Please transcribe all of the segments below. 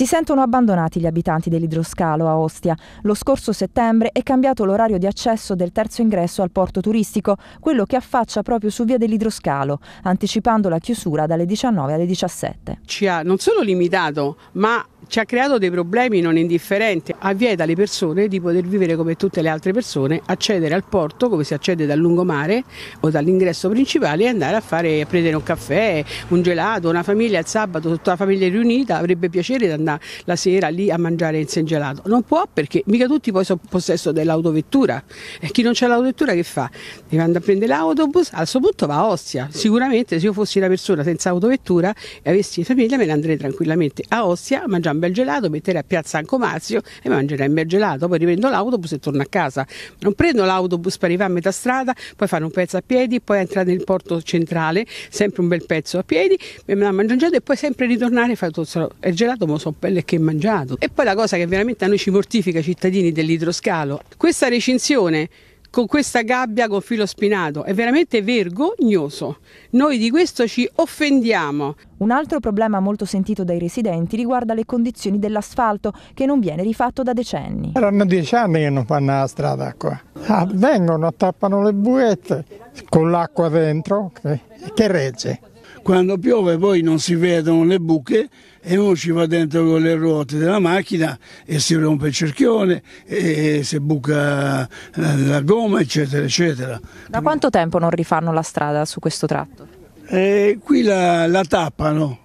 Si sentono abbandonati gli abitanti dell'idroscalo a Ostia. Lo scorso settembre è cambiato l'orario di accesso del terzo ingresso al porto turistico, quello che affaccia proprio su via dell'idroscalo, anticipando la chiusura dalle 19 alle 17. Ci ha non solo limitato, ma ci ha creato dei problemi non indifferenti. Avvieta alle persone di poter vivere come tutte le altre persone, accedere al porto come si accede dal lungomare o dall'ingresso principale e andare a, fare, a prendere un caffè, un gelato, una famiglia il sabato, tutta la famiglia riunita, avrebbe piacere di andare donna la sera lì a mangiare il gelato. Non può perché mica tutti poi sono possesso dell'autovettura. E chi non c'ha l'autovettura che fa? Deve andare a prendere l'autobus, al suo punto va a Ostia. Sicuramente se io fossi una persona senza autovettura e avessi famiglia me ne andrei tranquillamente a Ostia a mangiare un bel gelato, mettere a piazza Ancomazio e mangerei un bel gelato. Poi riprendo l'autobus e torno a casa. Non prendo l'autobus per arrivare a metà strada, poi fare un pezzo a piedi, poi entrare nel porto centrale, sempre un bel pezzo a piedi, me la mangio un gelato e poi sempre ritornare e fare tutto il gelato me lo so quello che hai mangiato. E poi la cosa che veramente a noi ci mortifica, cittadini dell'idroscalo, questa recinzione con questa gabbia con filo spinato. È veramente vergognoso. Noi di questo ci offendiamo. Un altro problema molto sentito dai residenti riguarda le condizioni dell'asfalto che non viene rifatto da decenni. Erano dieci anni che non fanno la strada qua. Ah, vengono, tappano le buette con l'acqua dentro che regge. Quando piove poi non si vedono le buche e uno ci va dentro con le ruote della macchina e si rompe il cerchione e si buca la gomma eccetera eccetera. Da quanto tempo non rifanno la strada su questo tratto? E qui la, la tappano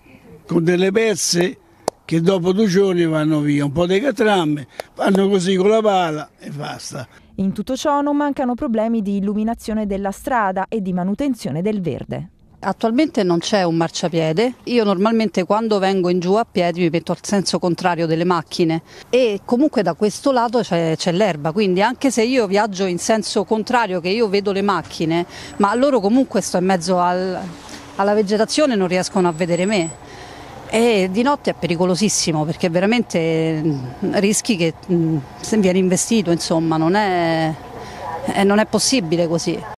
con delle pezze che dopo due giorni vanno via, un po' di catramme, vanno così con la pala e basta. In tutto ciò non mancano problemi di illuminazione della strada e di manutenzione del verde. Attualmente non c'è un marciapiede, io normalmente quando vengo in giù a piedi mi metto al senso contrario delle macchine e comunque da questo lato c'è, c'è, l'erba, quindi anche se io viaggio in senso contrario che io vedo le macchine, ma loro comunque sto in mezzo al, alla vegetazione e non riescono a vedere me. E di notte è pericolosissimo perché veramente mm, rischi che mh, mm, vieni investito, insomma, non è, eh, non è possibile così.